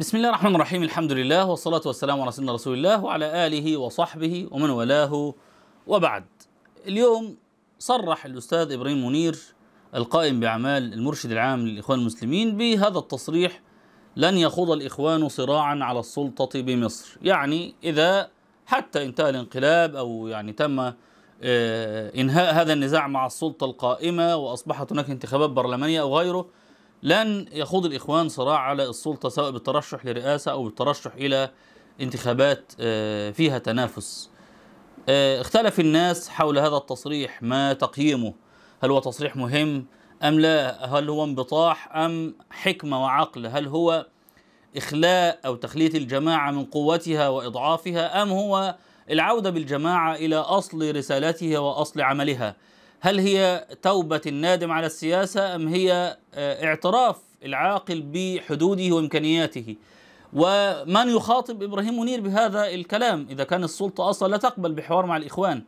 بسم الله الرحمن الرحيم الحمد لله والصلاة والسلام على سيدنا رسول الله وعلى آله وصحبه ومن والاه وبعد اليوم صرح الأستاذ إبراهيم منير القائم بأعمال المرشد العام للإخوان المسلمين بهذا التصريح لن يخوض الإخوان صراعا على السلطة بمصر يعني إذا حتى انتهى الانقلاب أو يعني تم آه، إنهاء هذا النزاع مع السلطة القائمة وأصبحت هناك انتخابات برلمانية أو غيره لن يخوض الإخوان صراع على السلطة سواء بالترشح لرئاسة أو بالترشح إلى انتخابات آه، فيها تنافس آه، اختلف الناس حول هذا التصريح ما تقييمه هل هو تصريح مهم أم لا هل هو انبطاح أم حكمة وعقل هل هو إخلاء أو تخلية الجماعة من قوتها وإضعافها أم هو العودة بالجماعة إلى أصل رسالتها وأصل عملها هل هي توبة النادم على السياسة أم هي آه، اعتراف العاقل بحدوده وإمكانياته ومن يخاطب إبراهيم منير بهذا الكلام إذا كان السلطة أصلا لا تقبل بحوار مع الإخوان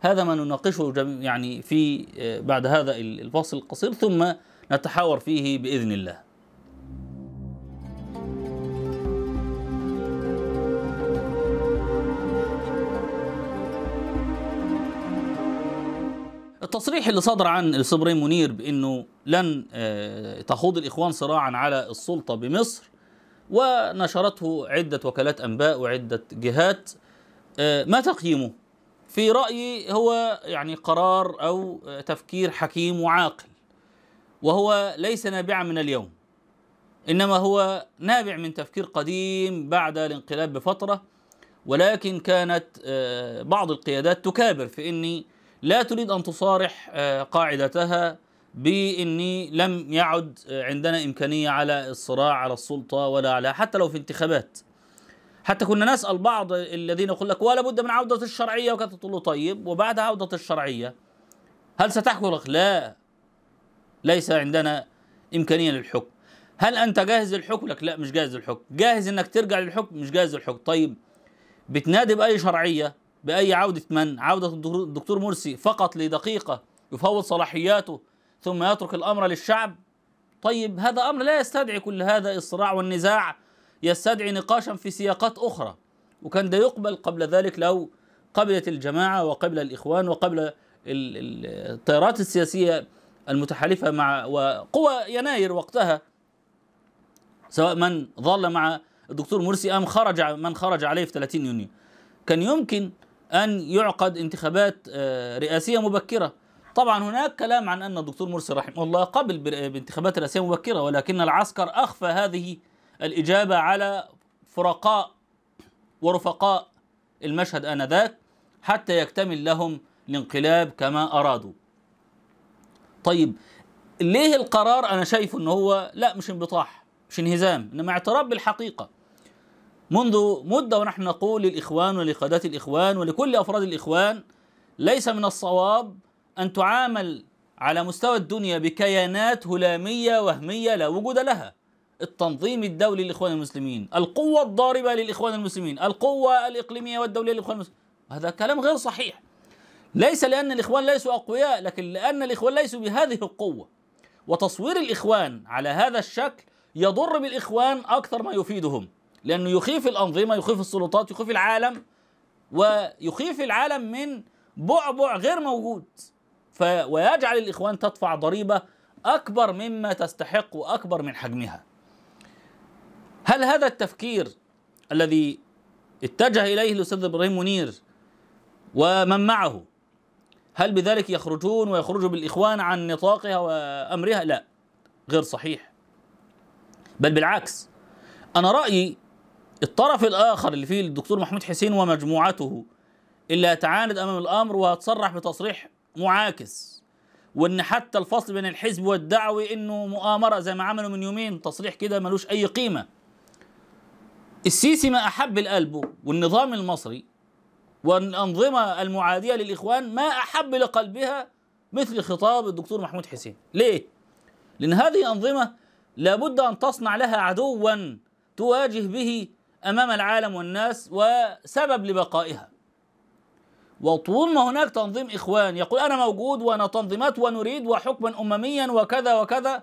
هذا ما نناقشه يعني في آه، بعد هذا الفصل القصير ثم نتحاور فيه بإذن الله التصريح اللي صدر عن الصبرين منير بانه لن آه، تخوض الاخوان صراعا على السلطه بمصر ونشرته عده وكالات انباء وعده جهات آه، ما تقييمه؟ في رايي هو يعني قرار او آه، تفكير حكيم وعاقل وهو ليس نابعا من اليوم انما هو نابع من تفكير قديم بعد الانقلاب بفتره ولكن كانت بعض القيادات تكابر في اني لا تريد أن تصارح آه، قاعدتها بإني لم يعد آه، عندنا إمكانية على الصراع على السلطة ولا على حتى لو في انتخابات حتى كنا نسأل بعض الذين يقول لك ولا بد من عودة الشرعية وكانت تقول له طيب وبعد عودة الشرعية هل ستحكم لا ليس عندنا إمكانية للحكم هل أنت جاهز للحكم لك لا مش جاهز للحكم جاهز إنك ترجع للحكم مش جاهز للحكم طيب بتنادي بأي شرعية باي عوده من؟ عوده الدكتور مرسي فقط لدقيقه يفوض صلاحياته ثم يترك الامر للشعب؟ طيب هذا امر لا يستدعي كل هذا الصراع والنزاع يستدعي نقاشا في سياقات اخرى وكان ده يقبل قبل ذلك لو قبلت الجماعه وقبل الاخوان وقبل التيارات السياسيه المتحالفه مع وقوى يناير وقتها سواء من ظل مع الدكتور مرسي ام خرج من خرج عليه في 30 يونيو كان يمكن أن يعقد انتخابات آه، رئاسية مبكرة طبعا هناك كلام عن أن الدكتور مرسي رحمه الله قبل آه، بانتخابات رئاسية مبكرة ولكن العسكر أخفى هذه الإجابة على فرقاء ورفقاء المشهد آنذاك حتى يكتمل لهم الانقلاب كما أرادوا طيب ليه القرار أنا شايفه أنه هو لا مش انبطاح مش انهزام إنما اعتراف بالحقيقة منذ مدة ونحن نقول للإخوان ولقادات الإخوان ولكل أفراد الإخوان ليس من الصواب أن تعامل على مستوى الدنيا بكيانات هلامية وهمية لا وجود لها التنظيم الدولي للإخوان المسلمين القوة الضاربة للإخوان المسلمين القوة الإقليمية والدولية للإخوان المسلمين هذا كلام غير صحيح ليس لأن الإخوان ليسوا أقوياء لكن لأن الإخوان ليسوا بهذه القوة وتصوير الإخوان على هذا الشكل يضر بالإخوان أكثر ما يفيدهم لأنه يخيف الأنظمة يخيف السلطات يخيف العالم ويخيف العالم من بعبع غير موجود ف ويجعل الإخوان تدفع ضريبة أكبر مما تستحق وأكبر من حجمها هل هذا التفكير الذي اتجه إليه الأستاذ إبراهيم منير ومن معه هل بذلك يخرجون ويخرجوا بالإخوان عن نطاقها وأمرها لا غير صحيح بل بالعكس أنا رأيي الطرف الآخر اللي فيه الدكتور محمود حسين ومجموعته اللي هتعاند أمام الأمر وهتصرح بتصريح معاكس وإن حتى الفصل بين الحزب والدعوي إنه مؤامرة زي ما عملوا من يومين تصريح كده ملوش أي قيمة السيسي ما أحب لقلبه والنظام المصري والأنظمة المعادية للإخوان ما أحب لقلبها مثل خطاب الدكتور محمود حسين ليه؟ لأن هذه أنظمة لابد أن تصنع لها عدوا تواجه به امام العالم والناس وسبب لبقائها وطول ما هناك تنظيم اخوان يقول انا موجود وانا تنظيمات ونريد وحكما امميا وكذا وكذا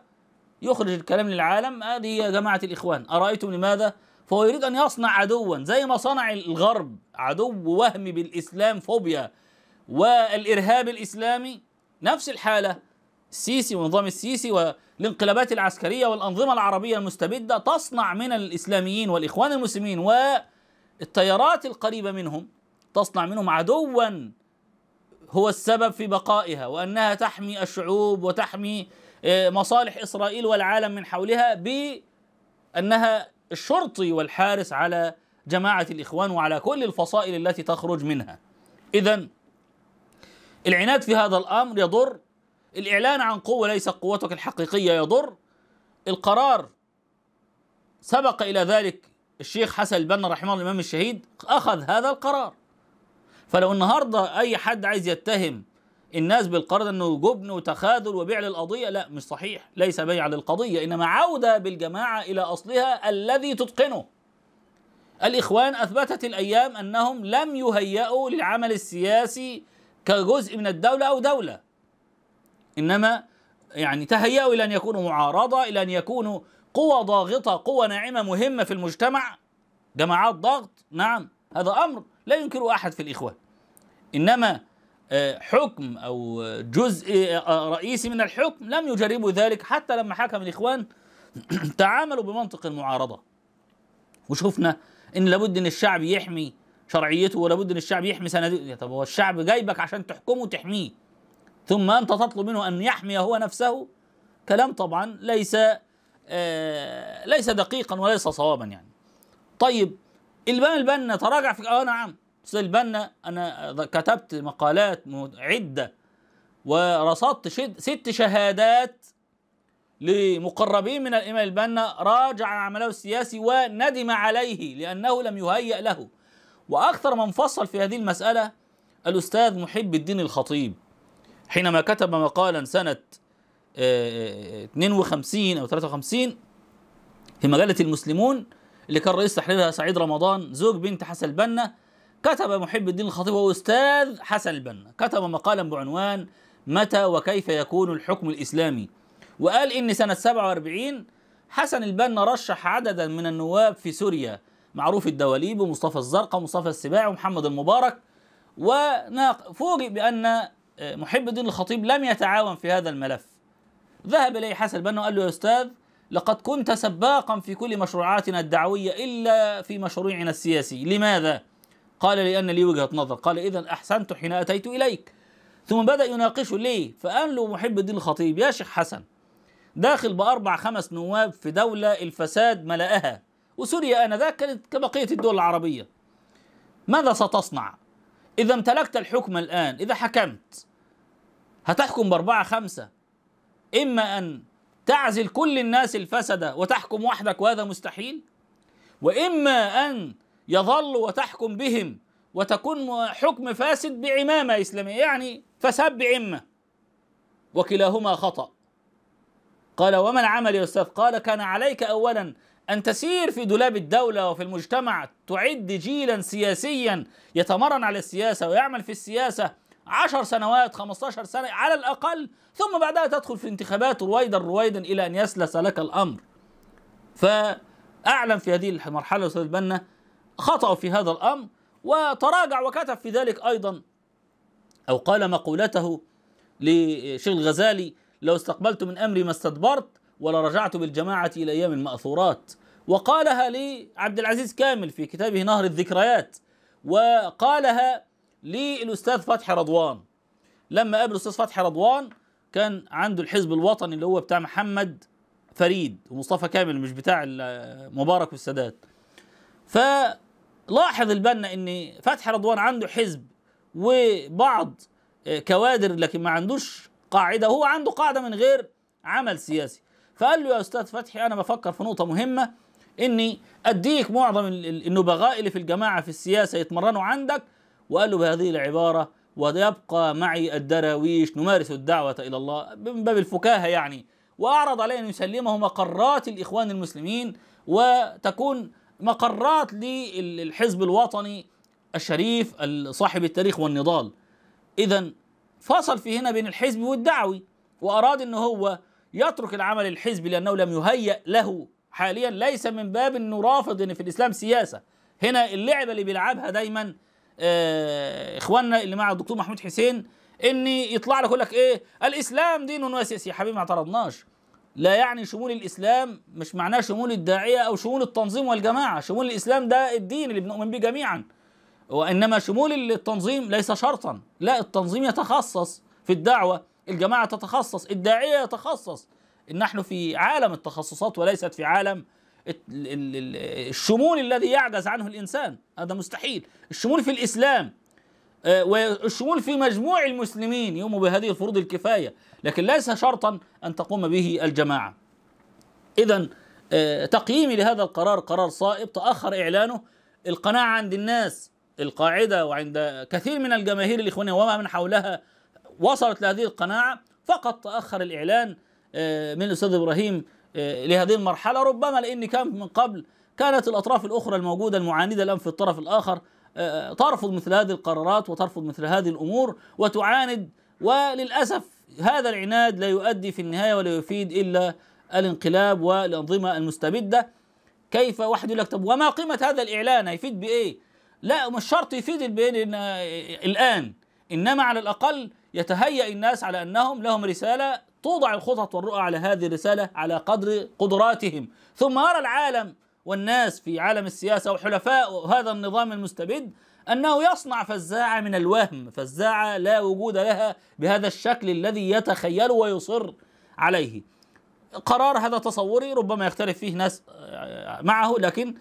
يخرج الكلام للعالم هذه يا جماعه الاخوان ارايتم لماذا فهو يريد ان يصنع عدوا زي ما صنع الغرب عدو وهمي بالاسلام فوبيا والارهاب الاسلامي نفس الحاله السيسي ونظام السيسي والانقلابات العسكرية والأنظمة العربية المستبدة تصنع من الإسلاميين والإخوان المسلمين والتيارات القريبة منهم تصنع منهم عدوا هو السبب في بقائها وأنها تحمي الشعوب وتحمي آه، مصالح إسرائيل والعالم من حولها بأنها الشرطي والحارس على جماعة الإخوان وعلى كل الفصائل التي تخرج منها إذا العناد في هذا الأمر يضر الإعلان عن قوة ليست قوتك الحقيقية يضر القرار سبق إلى ذلك الشيخ حسن البنا رحمه الله الإمام الشهيد أخذ هذا القرار فلو النهاردة أي حد عايز يتهم الناس بالقرار أنه جبن وتخاذل وبيع للقضية لا مش صحيح ليس بيع للقضية إنما عودة بالجماعة إلى أصلها الذي تتقنه الإخوان أثبتت الأيام أنهم لم يهيئوا للعمل السياسي كجزء من الدولة أو دولة انما يعني تهيأوا الى ان يكونوا معارضه الى ان يكونوا قوى ضاغطه قوى ناعمه مهمه في المجتمع جماعات ضغط نعم هذا امر لا ينكره احد في الاخوان انما آه، حكم او جزء آه، آه، رئيسي من الحكم لم يجربوا ذلك حتى لما حكم الاخوان تعاملوا بمنطق المعارضه وشفنا ان لابد ان الشعب يحمي شرعيته ولابد ان الشعب يحمي صناديق طب هو الشعب جايبك عشان تحكمه وتحميه ثم أنت تطلب منه أن يحمي هو نفسه كلام طبعا ليس آه ليس دقيقا وليس صوابا يعني طيب البان البنا تراجع في اه نعم استاذ البنا انا كتبت مقالات عده ورصدت ست شهادات لمقربين من الامام البنا راجع عمله السياسي وندم عليه لانه لم يهيئ له واكثر من فصل في هذه المساله الاستاذ محب الدين الخطيب حينما كتب مقالا سنة 52 آه، آه، أو 53 في مجلة المسلمون اللي كان رئيس تحريرها سعيد رمضان زوج بنت حسن البنا كتب محب الدين الخطيب وهو أستاذ حسن البنا كتب مقالا بعنوان متى وكيف يكون الحكم الإسلامي وقال إن سنة 47 حسن البنا رشح عددا من النواب في سوريا معروف الدواليب ومصطفى الزرقاء ومصطفى السباع ومحمد المبارك وفوجئ بأن محب الدين الخطيب لم يتعاون في هذا الملف ذهب إليه حسن البنا وقال له يا أستاذ لقد كنت سباقا في كل مشروعاتنا الدعوية إلا في مشروعنا السياسي لماذا؟ قال لأن لي وجهة نظر قال إذا أحسنت حين أتيت إليك ثم بدأ يناقشه ليه؟ فقال له محب الدين الخطيب يا شيخ حسن داخل بأربع خمس نواب في دولة الفساد ملأها وسوريا آنذاك كانت كبقية الدول العربية ماذا ستصنع؟ إذا امتلكت الحكم الآن إذا حكمت هتحكم بأربعة خمسة إما أن تعزل كل الناس الفسدة وتحكم وحدك وهذا مستحيل وإما أن يظل وتحكم بهم وتكون حكم فاسد بعمامة إسلامية يعني فساد بعمة وكلاهما خطأ قال وما العمل يا أستاذ قال كان عليك أولا أن تسير في دولاب الدولة وفي المجتمع تعد جيلا سياسيا يتمرن على السياسة ويعمل في السياسة 10 سنوات 15 سنة على الأقل ثم بعدها تدخل في انتخابات رويدا رويدا إلى أن يسلس لك الأمر فأعلم في هذه المرحلة أستاذ البنا خطأ في هذا الأمر وتراجع وكتب في ذلك أيضا أو قال مقولته لشيخ الغزالي لو استقبلت من أمري ما استدبرت ولرجعت بالجماعة إلى أيام المأثورات وقالها لعبد العزيز كامل في كتابه نهر الذكريات وقالها للاستاذ فتحي رضوان لما قابل الاستاذ فتحي رضوان كان عنده الحزب الوطني اللي هو بتاع محمد فريد ومصطفى كامل مش بتاع مبارك والسادات فلاحظ البنا ان فتحي رضوان عنده حزب وبعض آه، كوادر لكن ما عندوش قاعده هو عنده قاعده من غير عمل سياسي فقال له يا استاذ فتحي انا بفكر في نقطه مهمه اني اديك معظم النبغاء اللي في الجماعه في السياسه يتمرنوا عندك وقال له بهذه العبارة ويبقى معي الدراويش نمارس الدعوة إلى الله من باب الفكاهة يعني وأعرض عليه أن يسلمه مقرات الإخوان المسلمين وتكون مقرات للحزب الوطني الشريف صاحب التاريخ والنضال إذا فصل في هنا بين الحزب والدعوي وأراد أن هو يترك العمل الحزبي لأنه لم يهيأ له حاليا ليس من باب أنه رافض أن في الإسلام سياسة هنا اللعبة اللي بيلعبها دايما آه، اخواننا اللي مع الدكتور محمود حسين ان يطلع لك يقول لك ايه الاسلام دين واسس يا حبيبي ما اعترضناش لا يعني شمول الاسلام مش معناه شمول الداعيه او شمول التنظيم والجماعه شمول الاسلام ده الدين اللي بنؤمن به جميعا وانما شمول التنظيم ليس شرطا لا التنظيم يتخصص في الدعوه الجماعه تتخصص الداعيه يتخصص نحن في عالم التخصصات وليست في عالم الشمول الذي يعجز عنه الانسان هذا مستحيل الشمول في الاسلام آه، والشمول في مجموع المسلمين يوم بهذه الفروض الكفايه لكن ليس شرطا ان تقوم به الجماعه اذا آه، تقييمي لهذا القرار قرار صائب تاخر اعلانه القناعه عند الناس القاعده وعند كثير من الجماهير الاخوانيه وما من حولها وصلت لهذه القناعه فقط تاخر الاعلان آه، من الاستاذ ابراهيم آه، لهذه المرحلة ربما لأن كان من قبل كانت الأطراف الأخرى الموجودة المعاندة الآن في الطرف الآخر آه، آه، ترفض مثل هذه القرارات وترفض مثل هذه الأمور وتعاند وللأسف هذا العناد لا يؤدي في النهاية ولا يفيد إلا الانقلاب والأنظمة المستبدة كيف واحد يقول لك طب وما قيمة هذا الإعلان هيفيد بإيه؟ لا مش شرط يفيد البيان الآن إنما على الأقل يتهيأ الناس على أنهم لهم رسالة توضع الخطط والرؤى على هذه الرسالة على قدر قدراتهم ثم يرى العالم والناس في عالم السياسة وحلفاء هذا النظام المستبد أنه يصنع فزاعة من الوهم فزاعة لا وجود لها بهذا الشكل الذي يتخيله ويصر عليه قرار هذا تصوري ربما يختلف فيه ناس آه، معه لكن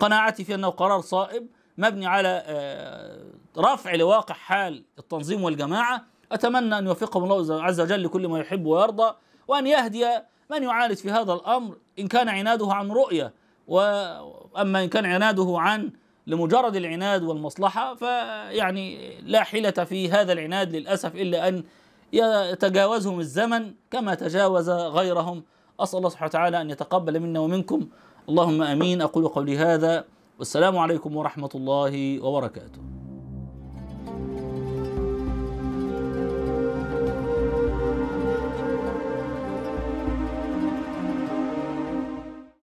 قناعتي في أنه قرار صائب مبني على آه، رفع لواقع حال التنظيم والجماعة أتمنى أن يوفقهم الله عز وجل لكل ما يحب ويرضى وأن يهدي من يعالج في هذا الأمر إن كان عناده عن رؤية وأما إن كان عناده عن لمجرد العناد والمصلحة فيعني لا حيلة في هذا العناد للأسف إلا أن يتجاوزهم الزمن كما تجاوز غيرهم أسأل الله سبحانه وتعالى أن يتقبل منا ومنكم اللهم امين اقول قولي هذا والسلام عليكم ورحمه الله وبركاته